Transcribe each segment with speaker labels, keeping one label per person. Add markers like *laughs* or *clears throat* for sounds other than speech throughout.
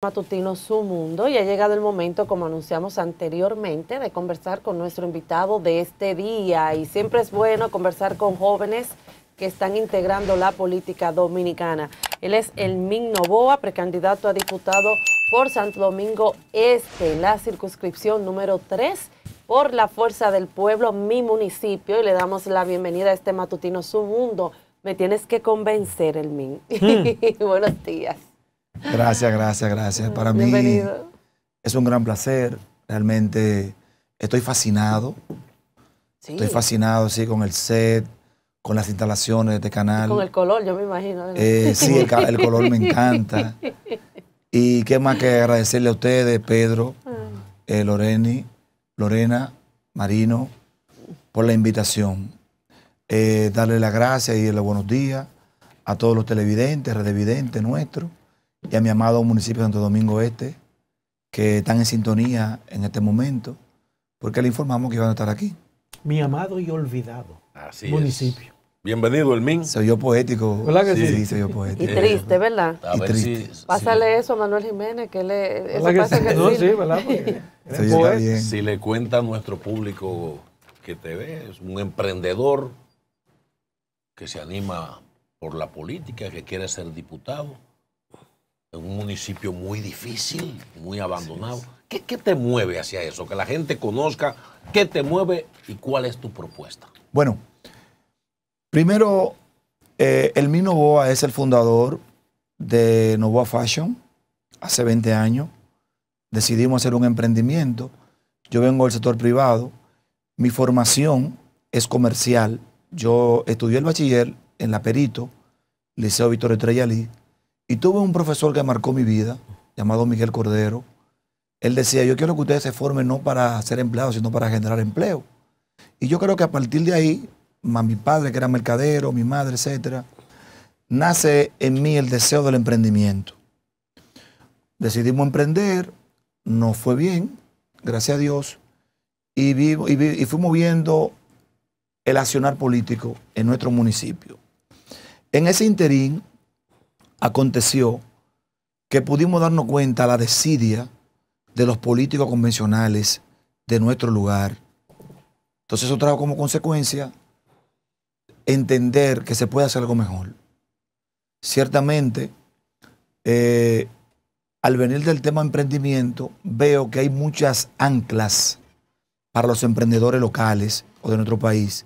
Speaker 1: matutino Su Mundo y ha llegado el momento, como anunciamos anteriormente, de conversar con nuestro invitado de este día. Y siempre es bueno conversar con jóvenes que están integrando la política dominicana. Él es Elmin Novoa, precandidato a diputado por Santo Domingo Este, la circunscripción número 3 por la Fuerza del Pueblo, mi municipio. Y le damos la bienvenida a este matutino Su Mundo. Me tienes que convencer, Elmin. Mm. *laughs* Buenos días.
Speaker 2: Gracias, gracias, gracias. Para mí es un gran placer. Realmente estoy fascinado.
Speaker 1: Estoy fascinado,
Speaker 2: sí, con el set, con las instalaciones de este canal. con el
Speaker 1: color, yo me imagino. Eh, sí, el, color me encanta. *laughs*
Speaker 2: Y qué más que agradecerle a ustedes, Pedro, ah. eh, Loreni, Lorena, Marino, por la invitación. Eh, darle las gracias y los buenos días a todos los televidentes, redevidentes nuestros y a mi amado municipio de Santo Domingo Este, que están en sintonía en este momento, porque le informamos que iban a estar aquí.
Speaker 3: Mi amado y olvidado municipio.
Speaker 4: Bienvenido, Elmin. Soy yo
Speaker 2: poético. ¿Verdad que sí? sí? soy yo poético.
Speaker 4: Y triste, ¿verdad? triste.
Speaker 1: Pásale eso a Manuel Jiménez, que le... Eso que pasa que no, sí, ¿verdad?
Speaker 4: *laughs* si le cuenta a nuestro público que te ve, es un emprendedor que se anima por la política, que quiere ser diputado, un municipio muy difícil, muy abandonado. ¿Qué, te mueve hacia eso? Que la gente conozca qué te mueve y cuál es tu propuesta.
Speaker 2: Bueno, primero, el eh, Elmi Novoa es el fundador de Novoa Fashion. Hace 20 años decidimos hacer un emprendimiento. Yo vengo del sector privado. Mi formación es comercial. Yo estudié el bachiller en la Perito, Liceo Víctor Estrella y tuve un profesor que marcó mi vida, llamado Miguel Cordero. Él decía, yo quiero que ustedes se formen no para ser empleados, sino para generar empleo. Y yo creo que a partir de ahí, más mi padre que era mercadero, mi madre, etcétera, nace en mí el deseo del emprendimiento. Decidimos emprender, no fue bien, gracias a Dios, y, vivo, y fuimos viendo el accionar político en nuestro municipio. En ese interín, aconteció que pudimos darnos cuenta la desidia de los políticos convencionales de nuestro lugar. Entonces eso trajo como consecuencia entender que se puede hacer algo mejor. Ciertamente, eh, al venir del tema emprendimiento, veo que hay muchas anclas para los emprendedores locales o de nuestro país.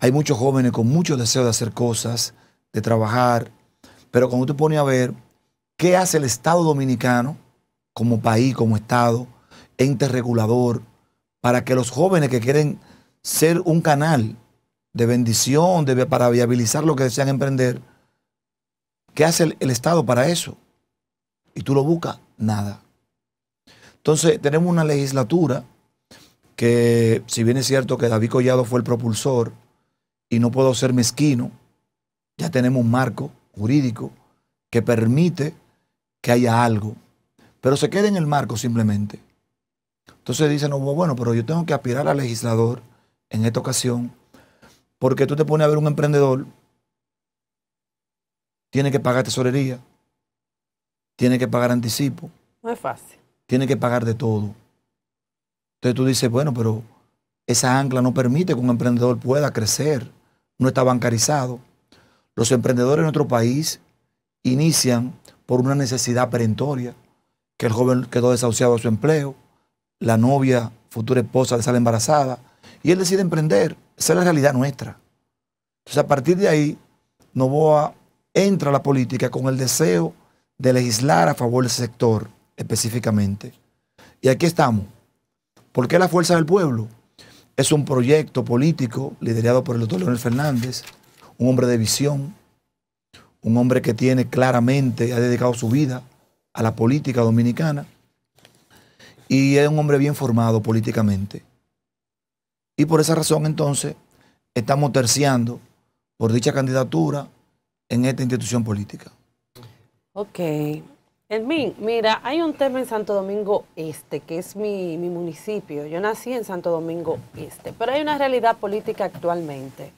Speaker 2: Hay muchos jóvenes con mucho deseo de hacer cosas, de trabajar, pero cuando tú pones a ver qué hace el Estado dominicano como país, como Estado, ente regulador, para que los jóvenes que quieren ser un canal de bendición, de, para viabilizar lo que desean emprender, ¿qué hace el, el Estado para eso? Y tú lo buscas, nada. Entonces, tenemos una legislatura que, si bien es cierto que David Collado fue el propulsor, y no puedo ser mezquino, ya tenemos un marco, jurídico que permite que haya algo, pero se quede en el marco simplemente. Entonces dicen, no, bueno, pero yo tengo que aspirar al legislador en esta ocasión, porque tú te pones a ver un emprendedor, tiene que pagar tesorería, tiene que pagar anticipo. No es fácil. Tiene que pagar de todo. Entonces tú dices, bueno, pero esa ancla no permite que un emprendedor pueda crecer, no está bancarizado. Los emprendedores en nuestro país inician por una necesidad perentoria, que el joven quedó desahuciado de su empleo, la novia, futura esposa, le sale embarazada, y él decide emprender. Esa es la realidad nuestra. Entonces, a partir de ahí, Novoa entra a la política con el deseo de legislar a favor del sector específicamente. Y aquí estamos. ¿Por qué la fuerza del pueblo? Es un proyecto político liderado por el doctor Leonel Fernández, un hombre de visión, un hombre que tiene claramente, ha dedicado su vida a la política dominicana y es un hombre bien formado políticamente. Y por esa razón entonces estamos terciando por dicha candidatura en esta institución política.
Speaker 1: Ok. mí mira, hay un tema en Santo Domingo Este, que es mi, municipio. Yo nací en Santo Domingo Este, pero hay una realidad política actualmente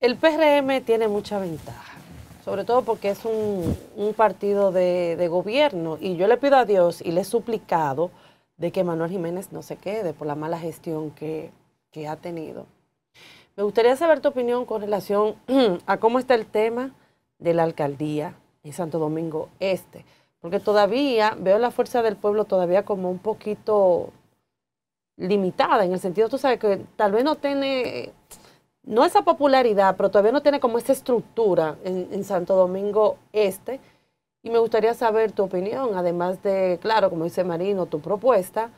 Speaker 1: el PRM tiene mucha ventaja, sobre todo porque es un, partido de, gobierno y yo le pido a Dios y le he suplicado de que Manuel Jiménez no se quede por la mala gestión que, que ha tenido. Me gustaría saber tu opinión con relación *clears throat* a cómo está el tema de la alcaldía en Santo Domingo Este, porque todavía veo la fuerza del pueblo todavía como un poquito limitada, en el sentido, tú sabes, que tal vez no tiene no esa popularidad, pero todavía no tiene como esa estructura en, Santo Domingo Este. Y me gustaría saber tu opinión, además de, claro, como dice Marino, tu propuesta.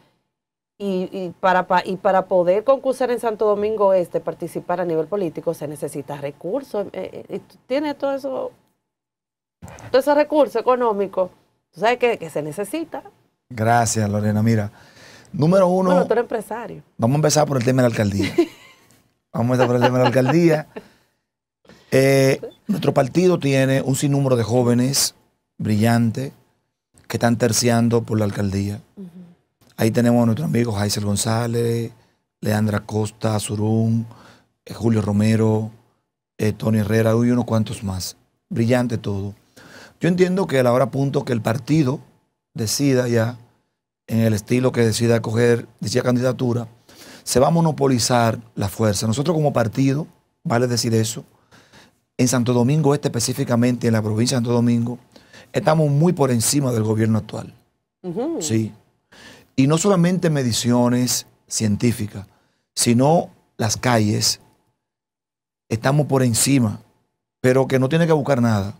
Speaker 1: Y, para, y para poder concursar en Santo Domingo Este, participar a nivel político, se necesita recursos. Eh, eh, eh, tiene todo eso, todo ese recurso económico. ¿Tú sabes que, que se necesita?
Speaker 2: Gracias, Lorena. Mira, número uno... Bueno, tú eres
Speaker 1: empresario.
Speaker 2: Vamos a empezar por el tema de la alcaldía. *laughs* Vamos a meter de la alcaldía. Eh, nuestro partido tiene un sinnúmero de jóvenes brillantes que están terciando por la alcaldía. Ahí tenemos a nuestros amigos Jaisel González, Leandra Costa, Surún, eh, Julio Romero, eh, Tony Herrera y unos cuantos más. Brillante todo. Yo entiendo que a la hora punto que el partido decida ya, en el estilo que decida coger dicha candidatura, se va a monopolizar la fuerza. Nosotros como partido, vale decir eso, en Santo Domingo Este específicamente, en la provincia de Santo Domingo, estamos muy por encima del gobierno actual. Sí. Y no solamente mediciones científicas, sino las calles, estamos por encima, pero que no tiene que buscar nada.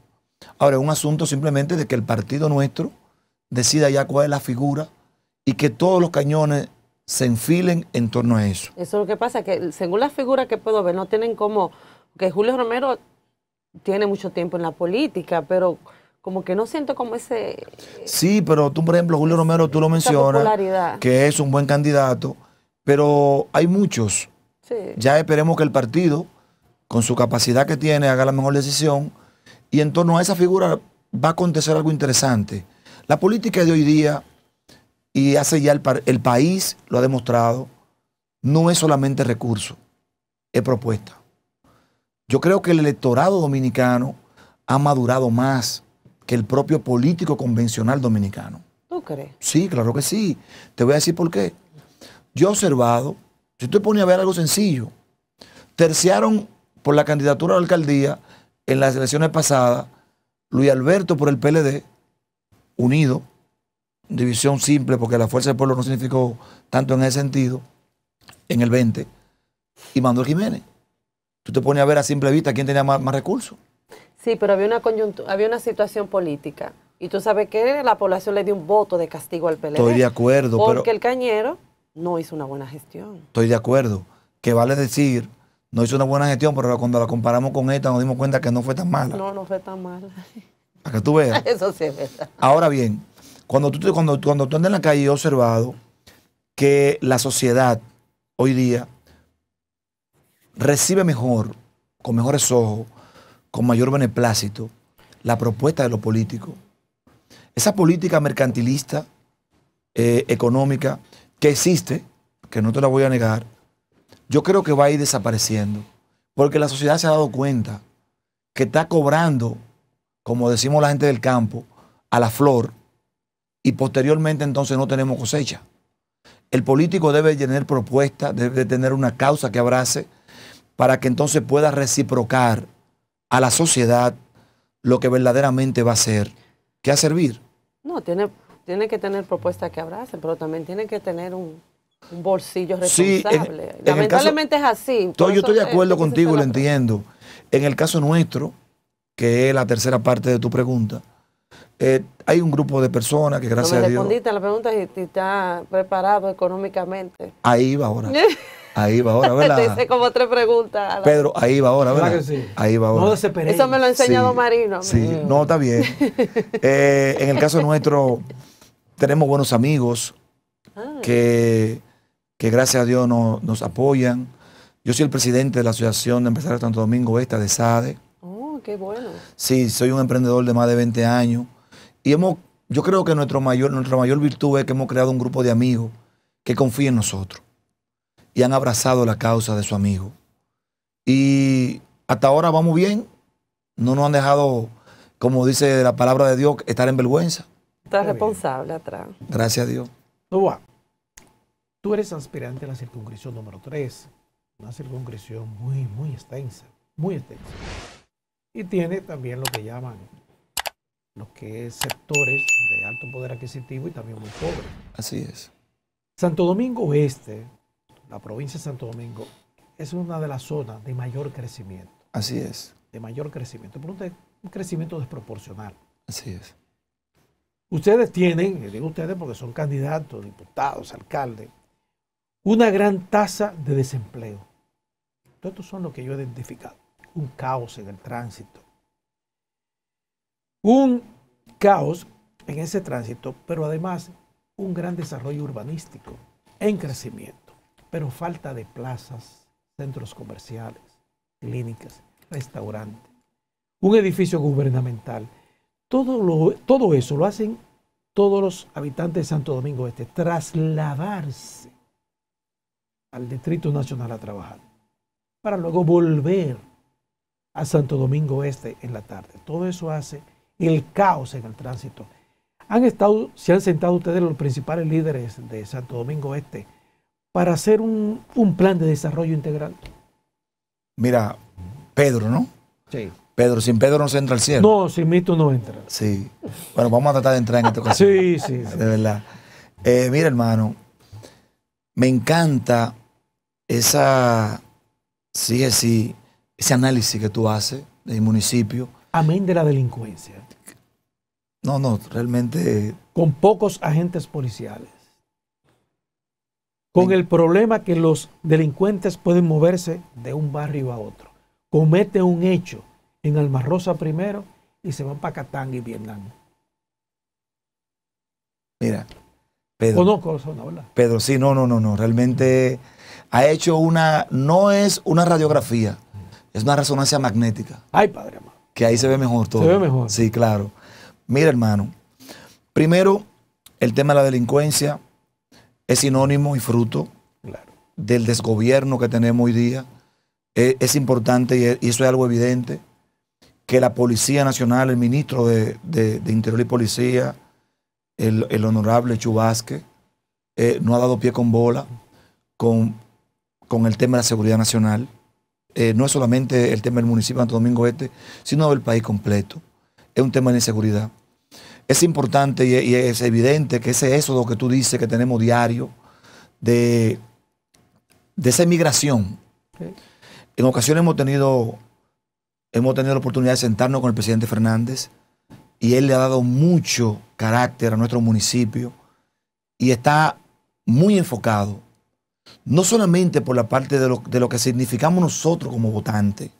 Speaker 2: Ahora, es un asunto simplemente de que el partido nuestro decida ya cuál es la figura y que todos los cañones se enfilen en torno a eso.
Speaker 1: Eso es lo que pasa, que según las figuras que puedo ver, no tienen como, que Julio Romero tiene mucho tiempo en la política, pero como que no siento como ese...
Speaker 2: Sí, pero tú, por ejemplo, Julio Romero, tú lo mencionas, que es un buen candidato, pero hay muchos. Ya esperemos que el partido, con su capacidad que tiene, haga la mejor decisión, y en torno a esa figura va a acontecer algo interesante. La política de hoy día y hace ya el, país, lo ha demostrado, no es solamente recurso, es propuesta. Yo creo que el electorado dominicano ha madurado más que el propio político convencional dominicano. ¿Tú crees? Sí, claro que sí. Te voy a decir por qué. Yo he observado, si te ponía a ver algo sencillo, terciaron por la candidatura a la alcaldía en las elecciones pasadas Luis Alberto por el PLD, unido, división simple, porque la fuerza del pueblo no significó tanto en ese sentido, en el 20, y Manuel Jiménez. Tú te pones a ver a simple vista quién tenía más, recursos.
Speaker 1: Sí, pero había una, había una situación política. Y tú sabes que la población le dio un voto de castigo al PLD. Estoy de acuerdo. Porque el Cañero no hizo una buena gestión.
Speaker 2: Estoy de acuerdo. Que vale decir, no hizo una buena gestión, pero cuando la comparamos con esta nos dimos cuenta que no fue tan mala. No,
Speaker 1: no fue tan mala.
Speaker 2: Para que tú veas. *laughs*
Speaker 1: Eso sí es verdad.
Speaker 2: Ahora bien, cuando tú, cuando, cuando andas en la calle, he observado que la sociedad hoy día recibe mejor, con mejores ojos, con mayor beneplácito, la propuesta de los políticos. Esa política mercantilista, eh, económica, que existe, que no te la voy a negar, yo creo que va a ir desapareciendo. Porque la sociedad se ha dado cuenta que está cobrando, como decimos la gente del campo, a la flor y posteriormente entonces no tenemos cosecha. El político debe tener propuestas, debe tener una causa que abrace para que entonces pueda reciprocar a la sociedad lo que verdaderamente va a ser, que a servir.
Speaker 1: No, tiene, tiene que tener propuestas que abrace, pero también tiene que tener un, bolsillo responsable. Lamentablemente es así. Todo, yo estoy de acuerdo contigo, lo
Speaker 2: entiendo. En el caso nuestro, que es la tercera parte de tu pregunta, eh, hay un grupo de personas que gracias a Dios... respondiste
Speaker 1: a la pregunta si, está preparado económicamente.
Speaker 2: Ahí va ahora. Ahí va ahora, *laughs* ¿verdad? Te hice
Speaker 1: como tres preguntas. Pedro,
Speaker 2: ahí va ahora, ¿verdad? Ahí va ahora. No desesperéis. Eso me lo ha enseñado Marino. Sí, no, está bien. *laughs* Eh, en el caso nuestro, tenemos buenos amigos ah. que, que, gracias a Dios nos, nos apoyan. Yo soy el presidente de la Asociación de Empresarios de Santo Domingo Esta, de SADE qué bueno. Sí, soy un emprendedor de más de 20 años. Y hemos, yo creo que nuestro mayor, nuestra mayor virtud es que hemos creado un grupo de amigos que confían en nosotros y han abrazado la causa de su amigo. Y hasta ahora vamos bien. No nos han dejado, como dice la palabra de Dios, estar en vergüenza.
Speaker 1: Estás responsable
Speaker 3: atrás. Gracias a Dios. tú eres aspirante a la circunscripción número 3, una circunscripción muy, muy extensa, muy extensa y tiene también lo que llaman los que sectores de alto poder adquisitivo y también muy pobres. Así es. Santo Domingo Oeste, la provincia de Santo Domingo, es una de las zonas de mayor crecimiento.
Speaker 2: Así es.
Speaker 3: De mayor crecimiento, por un crecimiento desproporcional. Así es. Ustedes tienen, digo ustedes porque son candidatos, diputados, alcaldes, una gran tasa de desempleo. Todos estos son los que yo he identificado un caos en el tránsito. Un caos en ese tránsito, pero además un gran desarrollo urbanístico en crecimiento, pero falta de plazas, centros comerciales, clínicas, restaurantes, un edificio gubernamental. Todo, todo eso lo hacen todos los habitantes de Santo Domingo Este, trasladarse al Distrito Nacional a trabajar, para luego volver a Santo Domingo Este en la tarde. Todo eso hace el caos en el tránsito. Han estado, se han sentado ustedes los principales líderes de Santo Domingo Este para hacer un, plan de desarrollo integral.
Speaker 2: Mira, Pedro, ¿no? Sí. Pedro, sin Pedro no se entra al cielo. No, sin mí no entra. Sí. Bueno, vamos a tratar de entrar en esta ocasión. sí, sí, De verdad. Eh, mira, hermano, me encanta esa, sí, sí, ese análisis que tú haces del municipio.
Speaker 3: Amén de la delincuencia.
Speaker 2: No, no, realmente. Con pocos
Speaker 3: agentes policiales. Con el problema que los delincuentes pueden moverse de un barrio a otro. Comete un hecho en Almarrosa primero y se van para Catán y Vietnam.
Speaker 2: Mira, Pedro.
Speaker 3: Conozco zona, ¿verdad?
Speaker 2: Pedro, sí, no, no, no, no. Realmente ha hecho una. No es una radiografía es una resonancia magnética. Ay, padre Que ahí se ve mejor todo. Se ve mejor. Sí, claro. Mira, hermano. Primero, el tema de la delincuencia es sinónimo y fruto del desgobierno que tenemos hoy día. E, es, importante e, y, eso es algo evidente que la Policía Nacional, el ministro de, Interior y Policía, el, honorable Chubasque, eh, no ha dado pie con bola con, con el tema de la seguridad nacional eh, no es solamente el tema del municipio de Santo Domingo Este, sino del país completo. Es un tema de inseguridad. Es importante y, es evidente que ese lo que tú dices que tenemos diario de, esa inmigración. En ocasiones hemos tenido, hemos tenido la oportunidad de sentarnos con el presidente Fernández y él le ha dado mucho carácter a nuestro municipio y está muy enfocado no solamente por la parte de lo, que significamos nosotros como votantes.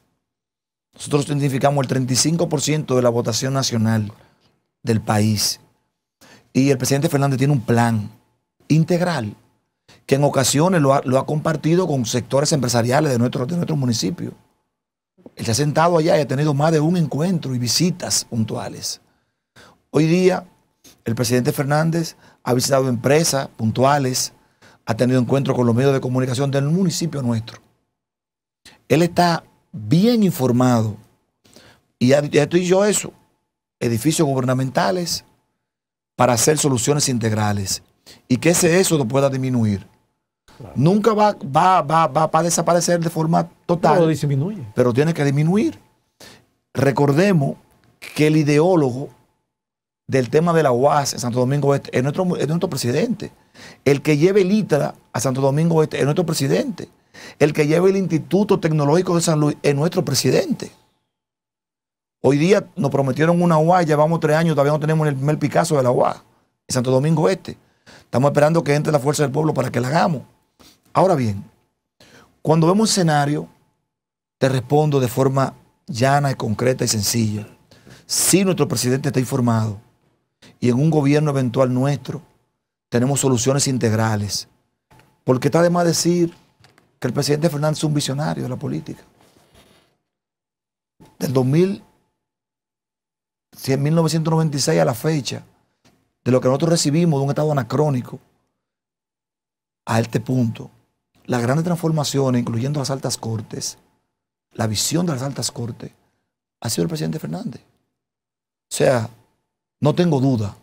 Speaker 2: Nosotros significamos el 35% de la votación nacional del país. Y el presidente Fernández tiene un plan integral que en ocasiones lo ha, compartido con sectores empresariales de nuestro, de nuestro municipio. Él se ha sentado allá y ha tenido más de un encuentro y visitas puntuales. Hoy día, el presidente Fernández ha visitado empresas puntuales, ha tenido encuentro con los medios de comunicación del municipio nuestro. Él está bien informado. Y ya, y yo eso. Edificios gubernamentales para hacer soluciones integrales. Y que ese eso pueda disminuir. Nunca va, va, a desaparecer de forma total. Pero disminuye. Pero tiene que disminuir. Recordemos que el ideólogo del tema de la UAS en Santo Domingo Este es nuestro, nuestro presidente. El que lleve el ITRA a Santo Domingo Este es nuestro presidente. El que lleve el Instituto Tecnológico de San Luis es nuestro presidente. Hoy día nos prometieron una UAS, llevamos tres años, todavía no tenemos el primer Picasso de la UAS en Santo Domingo Este. Estamos esperando que entre la fuerza del pueblo para que la hagamos. Ahora bien, cuando vemos un escenario, te respondo de forma llana, concreta y sencilla. Si nuestro presidente está informado, y en un gobierno eventual nuestro tenemos soluciones integrales. Porque está de más decir que el presidente Fernández es un visionario de la política. Del 2000, 1996 a la fecha, de lo que nosotros recibimos de un Estado anacrónico a este punto, las grandes transformaciones, incluyendo las altas cortes, la visión de las altas cortes, ha sido el presidente Fernández. O sea, no tengo duda,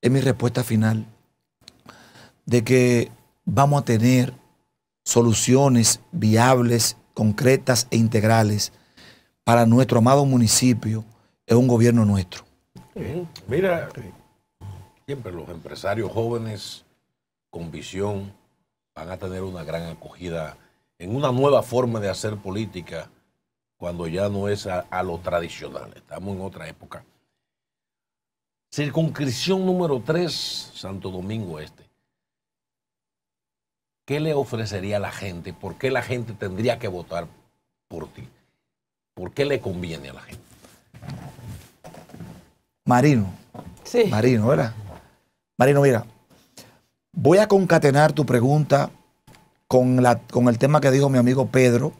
Speaker 2: es mi respuesta final, de que vamos a tener soluciones viables, concretas e integrales para nuestro amado municipio, es un gobierno nuestro.
Speaker 4: Mira, siempre los empresarios jóvenes con visión van a tener una gran acogida en una nueva forma de hacer política cuando ya no es a lo tradicional. Estamos en otra época. Circunscripción número 3, Santo Domingo Este. ¿Qué le ofrecería a la gente? ¿Por qué la gente tendría que votar por ti? ¿Por qué le conviene a la gente?
Speaker 2: Marino. Sí. Marino, ¿verdad? Marino, mira, voy a concatenar tu pregunta con, la, con el tema que dijo mi amigo Pedro,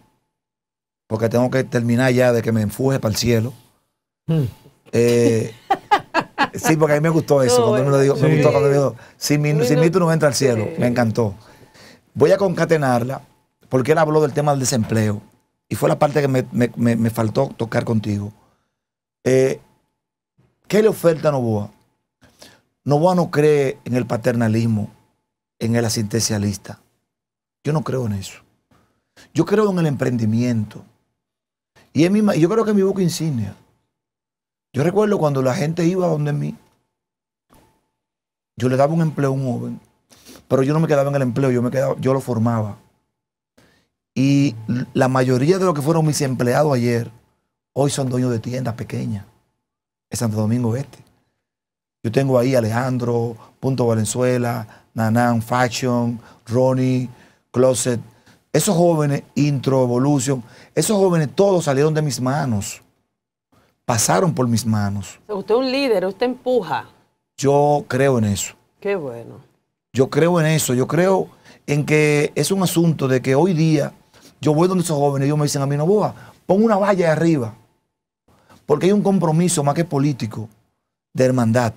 Speaker 2: porque tengo que terminar ya de que me enfuje para el cielo. Hmm. Eh, *laughs* Sí, porque a mí me gustó *laughs* eso. cuando me digo, gustó cuando sin tú no entra al cielo. Me encantó. Voy a concatenarla porque él habló del tema del desempleo y fue la parte que me, faltó tocar contigo. Eh, ¿Qué le oferta a Novoa? Novoa no cree en el paternalismo, en el asistencialista. Yo no creo en eso. Yo creo en el emprendimiento. Y mi, yo creo que es mi boca insignia. Yo recuerdo cuando la gente iba donde mí, yo le daba un empleo a un joven, pero yo no me quedaba en el empleo, yo, me quedaba, yo lo formaba. Y la mayoría de los que fueron mis empleados ayer, hoy son dueños de tiendas pequeñas. en Santo Domingo Este. Yo tengo ahí Alejandro, Punto Valenzuela, Nanan Fashion, Ronnie, Closet. Esos jóvenes, Intro, Evolution, esos jóvenes todos salieron de mis manos pasaron por mis manos.
Speaker 1: Usted es un líder, usted empuja.
Speaker 2: Yo creo en eso. Qué bueno. Yo creo en eso, yo creo en que es un asunto de que hoy día yo voy donde esos jóvenes y ellos me dicen a mí, no, boa, pon una valla arriba, porque hay un compromiso más que político de hermandad.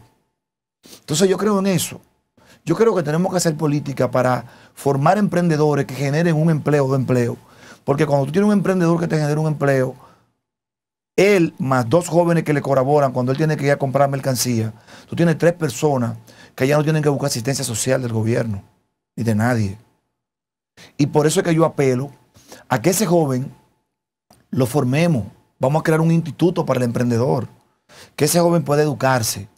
Speaker 2: Entonces yo creo en eso. Yo creo que tenemos que hacer política para formar emprendedores que generen un empleo de empleo. Porque cuando tú tienes un emprendedor que te genera un empleo, él más dos jóvenes que le colaboran cuando él tiene que ir a comprar mercancía, tú tienes tres personas que ya no tienen que buscar asistencia social del gobierno ni de nadie. Y por eso es que yo apelo a que ese joven lo formemos. Vamos a crear un instituto para el emprendedor, que ese joven pueda educarse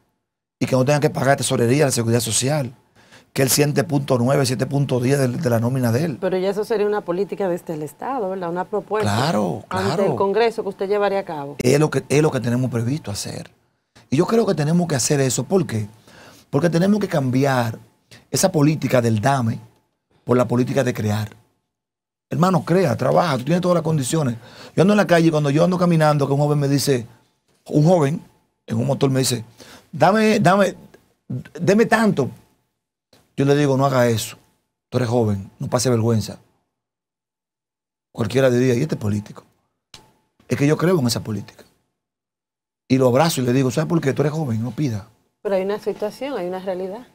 Speaker 2: y que no tenga que pagar tesorería, la seguridad social que el 7.9, 7.10 de, la nómina de él.
Speaker 1: Pero ya eso sería una política desde el Estado, ¿verdad? Una propuesta claro, ante el Congreso que usted llevaría a cabo.
Speaker 2: Es lo, que, es lo que tenemos previsto hacer. Y yo creo que tenemos que hacer eso. ¿Por qué? Porque tenemos que cambiar esa política del dame por la política de crear. Hermano, crea, trabaja, tú tienes todas las condiciones. Yo ando en la calle y cuando yo ando caminando, que un joven me dice, un joven en un motor me dice, dame, dame, deme tanto, yo le digo, no haga eso. Tú eres joven, no pase vergüenza. Cualquiera diría, ¿y este político? Es que yo creo en esa política. Y lo abrazo y le digo, ¿sabes por qué? Tú eres joven, no pida.
Speaker 1: Pero hay una situación, hay una realidad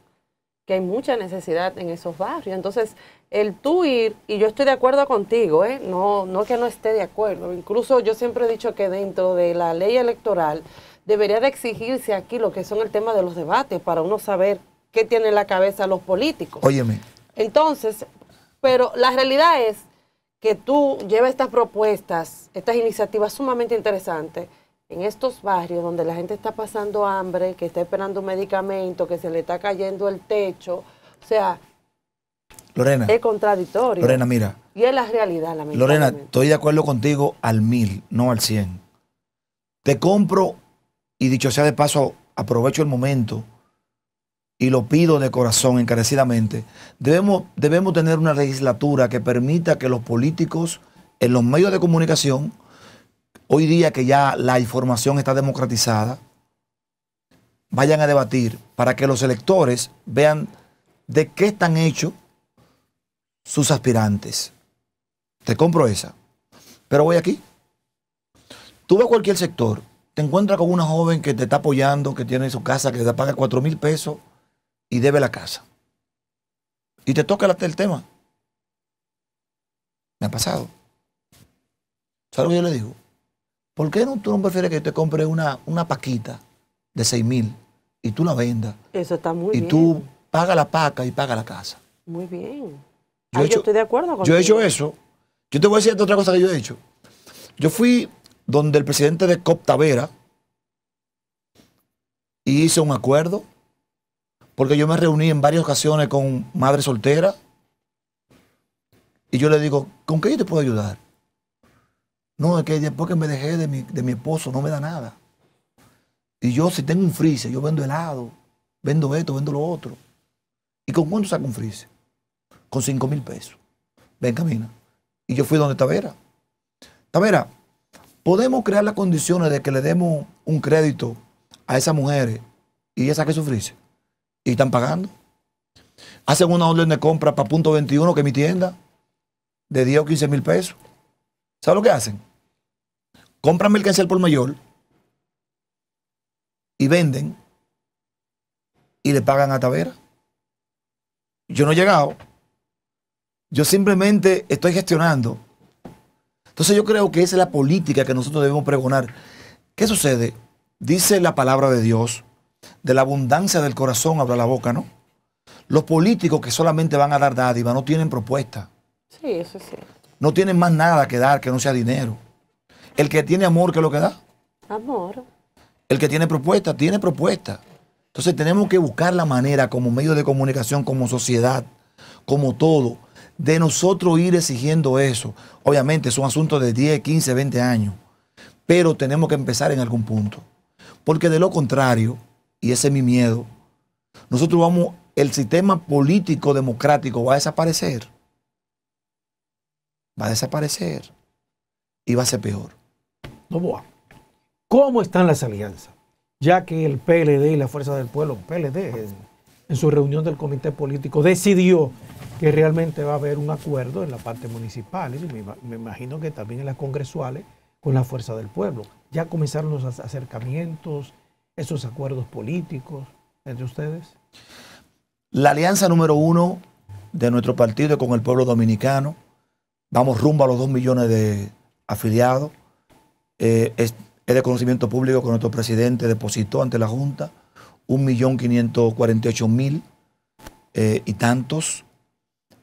Speaker 1: que hay mucha necesidad en esos barrios. Entonces, el tú ir, y yo estoy de acuerdo contigo, ¿eh? no, no que no esté de acuerdo, incluso yo siempre he dicho que dentro de la ley electoral debería de exigirse aquí lo que son el tema de los debates para uno saber que tienen la cabeza los políticos. Óyeme. Entonces, pero la realidad es que tú llevas estas propuestas, estas iniciativas sumamente interesantes en estos barrios donde la gente está pasando hambre, que está esperando un medicamento, que se le está cayendo el techo. O sea, Lorena, es contradictorio. Lorena, mira. Y es la realidad, Lorena, estoy
Speaker 2: de acuerdo contigo al mil, no al cien. Te compro, y dicho sea de paso, aprovecho el momento y lo pido de corazón encarecidamente, debemos, debemos tener una legislatura que permita que los políticos en los medios de comunicación, hoy día que ya la información está democratizada, vayan a debatir para que los electores vean de qué están hechos sus aspirantes. Te compro esa. Pero voy aquí. Tú vas a cualquier sector, te encuentras con una joven que te está apoyando, que tiene su casa, que te paga 4 mil pesos y debe la casa. Y te toca el tema. Me ha pasado. ¿Sabes lo que yo le digo? ¿Por qué no, tú no prefieres que te compre una, una paquita de 6 mil y tú la vendas?
Speaker 1: Eso está muy y bien. Y tú
Speaker 2: paga la paca y paga la casa.
Speaker 1: Muy bien. Yo, estoy de acuerdo con Yo he hecho
Speaker 2: eso. Yo te voy a decir otra cosa que yo he hecho. Yo fui donde el presidente de Coptavera y hice un acuerdo porque yo me reuní en varias ocasiones con madres solteras y yo le digo, ¿con qué yo te puedo ayudar? No, es que después que me dejé de mi, esposo no me da nada. Y yo si tengo un freezer, yo vendo helado, vendo esto, vendo lo otro. ¿Y con cuánto saco un freezer? Con 5 mil pesos. Ven, camina. Y yo fui donde Tavera. Tavera, podemos crear las condiciones de que le demos un crédito a esas mujeres y ella saque su freezer y están pagando. Hacen una orden de compra para punto 21, que es mi tienda, de 10 o 15 mil pesos. ¿Sabes lo que hacen? Compran mercancía cancel por mayor y venden y le pagan a Tavera. Yo no he llegado. Yo simplemente estoy gestionando. Entonces yo creo que esa es la política que nosotros debemos pregonar. ¿Qué sucede? Dice la palabra de Dios de la abundancia del corazón habla la boca, ¿no? Los políticos que solamente van a dar dádiva no tienen propuesta.
Speaker 1: Sí, eso sí.
Speaker 2: No tienen más nada que dar que no sea dinero. El que tiene amor, ¿qué es lo que da? Amor. El que tiene propuesta, tiene propuesta. Entonces tenemos que buscar la manera como medio de comunicación, como sociedad, como todo, de nosotros ir exigiendo eso. Obviamente es un asunto de 10, 15, 20 años, pero tenemos que empezar en algún punto. Porque de lo contrario, y ese es mi miedo, nosotros vamos, el sistema político democrático va a desaparecer. Va a desaparecer y va a ser peor. no Novoa,
Speaker 3: ¿cómo están las alianzas? Ya que el PLD y la Fuerza del Pueblo, PLD, en su reunión del Comité Político, decidió que realmente va a haber un acuerdo en la parte municipal, y me imagino que también en las congresuales, con la Fuerza del Pueblo. Ya comenzaron los acercamientos, esos acuerdos políticos entre ustedes?
Speaker 2: La alianza número uno de nuestro partido con el pueblo dominicano. Vamos rumbo a los dos millones de afiliados. Eh, es, de conocimiento público que nuestro presidente depositó ante la Junta un millón quinientos cuarenta y ocho mil eh, y tantos.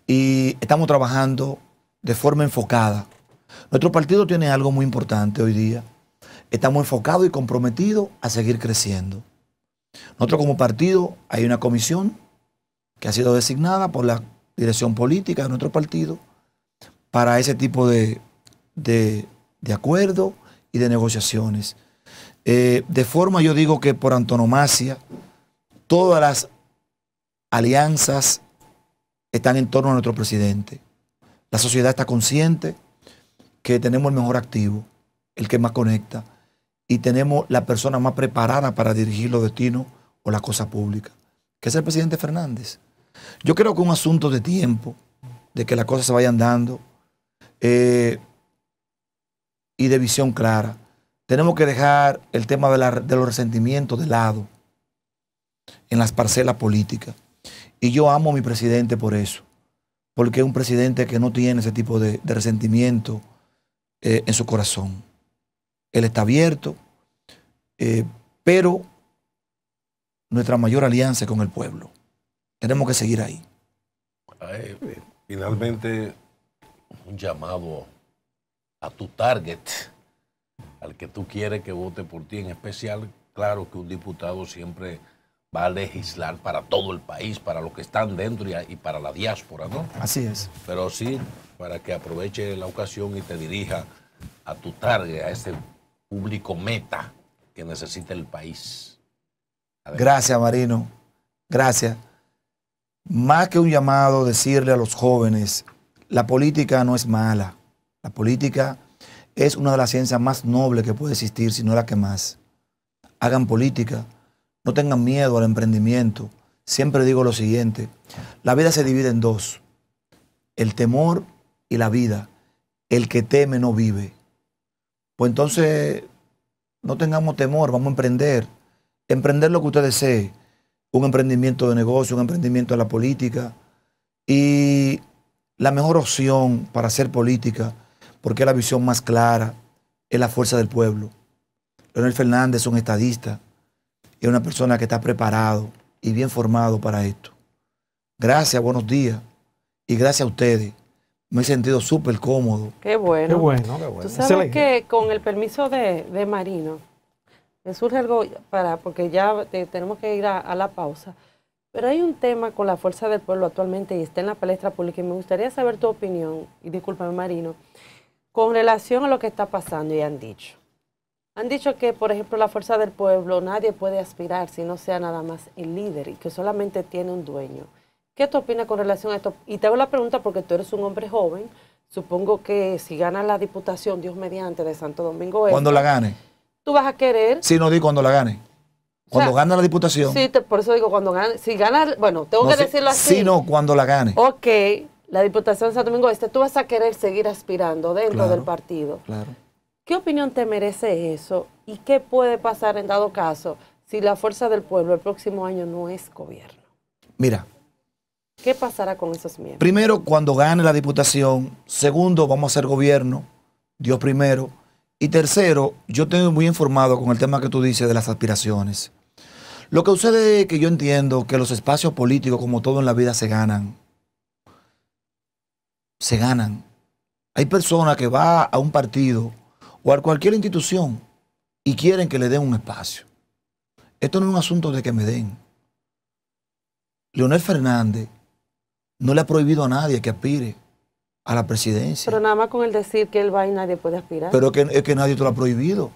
Speaker 2: Y estamos trabajando de forma enfocada. Nuestro partido tiene algo muy importante hoy día estamos enfocados y comprometidos a seguir creciendo. Nosotros como partido hay una comisión que ha sido designada por la dirección política de nuestro partido para ese tipo de, de, acuerdos y de negociaciones. Eh, de forma yo digo que por antonomasia, todas las alianzas están en torno a nuestro presidente. La sociedad está consciente que tenemos el mejor activo, el que más conecta y tenemos la persona más preparada para dirigir los destinos o la cosa pública, que es el presidente Fernández. Yo creo que un asunto de tiempo, de que las cosas se vayan dando eh, y de visión clara. Tenemos que dejar el tema de, los resentimientos de lado en las parcelas políticas. Y yo amo a mi presidente por eso, porque es un presidente que no tiene ese tipo de, de resentimiento eh, en su corazón. Él está abierto, eh, pero nuestra mayor alianza es con el pueblo. Tenemos que seguir ahí.
Speaker 4: finalmente, un llamado a tu target, al que tú quieres que vote por ti, en especial, claro que un diputado siempre va a legislar para todo el país, para los que están dentro y para la diáspora, ¿no? Así es. Pero sí, para que aproveche la ocasión y te dirija a tu target, a ese público meta que necesita el país. Gracias,
Speaker 2: Marino. Gracias. Más que un llamado, decirle a los jóvenes, la política no es mala. La política es una de las ciencias más nobles que puede existir, si no la que más. Hagan política, no tengan miedo al emprendimiento. Siempre digo lo siguiente, la vida se divide en dos, el temor y la vida. El que teme no vive. Pues entonces no tengamos temor, vamos a emprender. Emprender lo que usted desee. Un emprendimiento de negocio, un emprendimiento de la política. Y la mejor opción para hacer política, porque es la visión más clara, es la fuerza del pueblo. Leonel Fernández es un estadista, es una persona que está preparado y bien formado para esto. Gracias, buenos días. Y gracias a ustedes me he sentido súper cómodo.
Speaker 1: Qué bueno. Qué bueno, sabes que con el permiso de, Marino, me surge algo para, porque ya tenemos que ir a, a, la pausa. Pero hay un tema con la fuerza del pueblo actualmente y está en la palestra pública y me gustaría saber tu opinión, y discúlpame Marino, con relación a lo que está pasando y han dicho. Han dicho que, por ejemplo, la fuerza del pueblo, nadie puede aspirar si no sea nada más el líder y que solamente tiene un dueño. ¿Qué tú opinas con relación a esto? Y te hago la pregunta porque tú eres un hombre joven. Supongo que si gana la diputación, Dios mediante, de Santo Domingo. Este... Cuando la gane. Tú vas a querer.
Speaker 2: Sí, no di cuando la gane.
Speaker 1: Cuando gana la diputación. Sí, por eso digo, cuando gane. si gana, bueno, tengo que decirlo así. Sí, no,
Speaker 2: cuando la gane.
Speaker 1: Ok, la Diputación de Santo Domingo Este, tú vas a querer seguir aspirando dentro del partido. Claro. ¿Qué opinión te merece eso? ¿Y qué puede pasar en dado caso si la fuerza del pueblo el próximo año no es gobierno? Mira, ¿Qué pasará con esos miembros?
Speaker 2: Primero, cuando gane la diputación. Segundo, vamos a hacer gobierno. Dios primero. Y tercero, yo estoy muy informado con el tema que tú dices de las aspiraciones. Lo que sucede es que yo entiendo que los espacios políticos, como todo en la vida, se ganan. Se ganan. Hay personas que van a un partido o a cualquier institución y quieren que le den un espacio. Esto no es un asunto de que me den. Leonel Fernández no le ha prohibido a nadie que aspire a la presidencia.
Speaker 1: Pero nada más con el decir que él va y nadie puede aspirar. Pero es que, es
Speaker 2: que nadie te lo ha prohibido.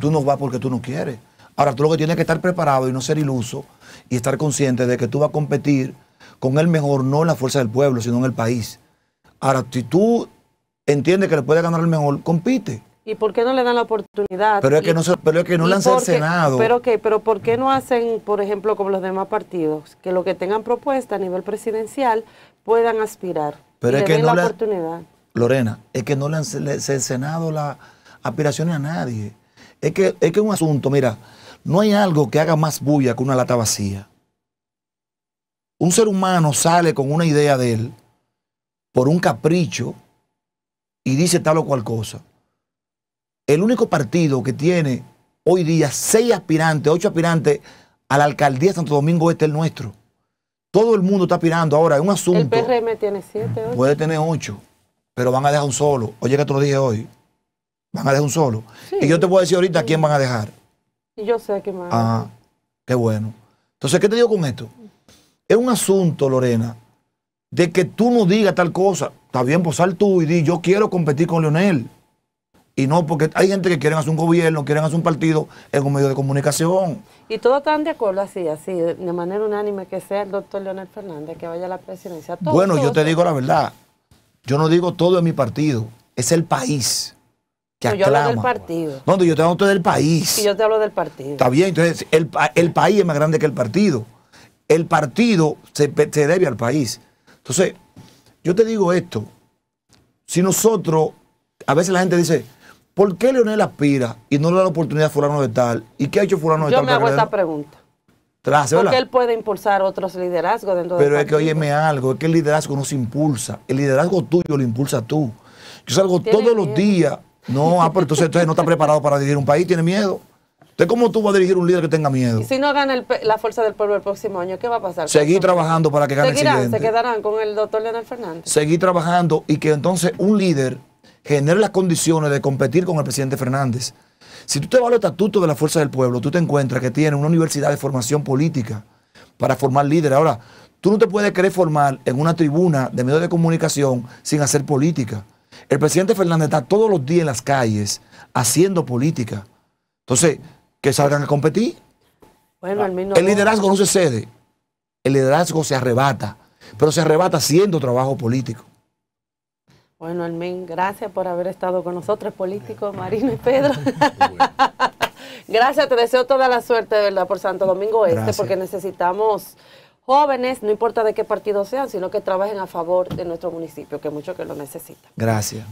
Speaker 2: Tú no vas porque tú no quieres. Ahora tú lo que tienes que estar preparado y no ser iluso y estar consciente de que tú vas a competir con el mejor, no en la fuerza del pueblo, sino en el país. Ahora, si tú entiendes que le puede ganar el mejor, compite.
Speaker 1: ¿Y por qué no le dan la oportunidad? Pero es que no, pero
Speaker 2: han que no Pero,
Speaker 1: qué pero ¿por qué no hacen, por ejemplo, como los demás partidos, que lo que tengan propuesta a nivel presidencial puedan aspirar? Pero es que la oportunidad.
Speaker 2: Lorena, es que no le han cercenado las aspiraciones a nadie. Es que es que un asunto, mira, no hay algo que haga más bulla que una lata vacía. Un ser humano sale con una idea de él por un capricho y dice tal o cual cosa el único partido que tiene hoy día seis aspirantes, ocho aspirantes a la alcaldía de Santo Domingo Este es el nuestro. Todo el mundo está aspirando ahora es un asunto. El
Speaker 1: PRM tiene siete,
Speaker 2: Puede tener ocho, pero van a dejar un solo. Oye, que te lo dije hoy. Van a dejar un solo. y yo te puedo decir ahorita quién van a dejar.
Speaker 1: Y yo sé que más.
Speaker 2: Ajá, qué bueno. Entonces, ¿qué te digo con esto? Es un asunto, Lorena, de que tú no digas tal cosa. Está bien, pues sal tú y di, yo quiero competir con Leonel. Y no porque hay gente que quiere hacer un gobierno, quieren hacer un partido en un medio de comunicación.
Speaker 1: Y todos están de acuerdo así, así, de manera unánime, que sea el doctor Leonel Fernández que vaya a la presidencia. bueno, yo te digo la verdad.
Speaker 2: Yo no digo todo en mi partido, es el país que no, aclama. Yo hablo del partido. No, yo te hablo del país. yo
Speaker 1: te hablo del partido. Está
Speaker 2: bien, entonces el, país es más grande que el partido. El partido se, se debe al país. Entonces, yo te digo esto. Si nosotros, a veces la gente dice, ¿Por qué Leonel aspira y no le da la oportunidad a fulano de tal? ¿Y qué ha hecho fulano de tal? Yo me hago esta pregunta. ¿Por Porque él
Speaker 1: puede impulsar otros liderazgos dentro Pero es que
Speaker 2: óyeme algo, es que el liderazgo no se impulsa. El liderazgo tuyo lo impulsa tú. Yo salgo todos los días. No, ah, pero entonces, entonces no está preparado para dirigir un país, tiene miedo. ¿Usted ¿cómo tú vas a dirigir un líder que tenga miedo? ¿Y
Speaker 1: si no gana la fuerza del pueblo el próximo año, ¿qué va a pasar? Seguir
Speaker 2: trabajando para que gane el el siguiente. Se
Speaker 1: quedarán con el doctor Leonel Fernández.
Speaker 2: Seguir trabajando y que entonces un líder Genera las condiciones de competir con el presidente Fernández. Si tú te vas al estatuto de la fuerza del pueblo, tú te encuentras que tiene una universidad de formación política para formar líderes. Ahora, tú no te puedes querer formar en una tribuna de medios de comunicación sin hacer política. El presidente Fernández está todos los días en las calles haciendo política. Entonces, que salgan a competir.
Speaker 1: Bueno, el, el
Speaker 2: liderazgo no se cede, el liderazgo se arrebata, pero se arrebata haciendo trabajo político.
Speaker 1: Bueno, Almen, gracias por haber estado con nosotros, políticos, Marino y Pedro. *laughs* *laughs* gracias, te deseo toda la suerte, de verdad, por Santo Domingo Este, porque necesitamos jóvenes, no importa de qué partido sean, sino que trabajen a favor de nuestro municipio, que mucho que lo necesita.
Speaker 2: Gracias.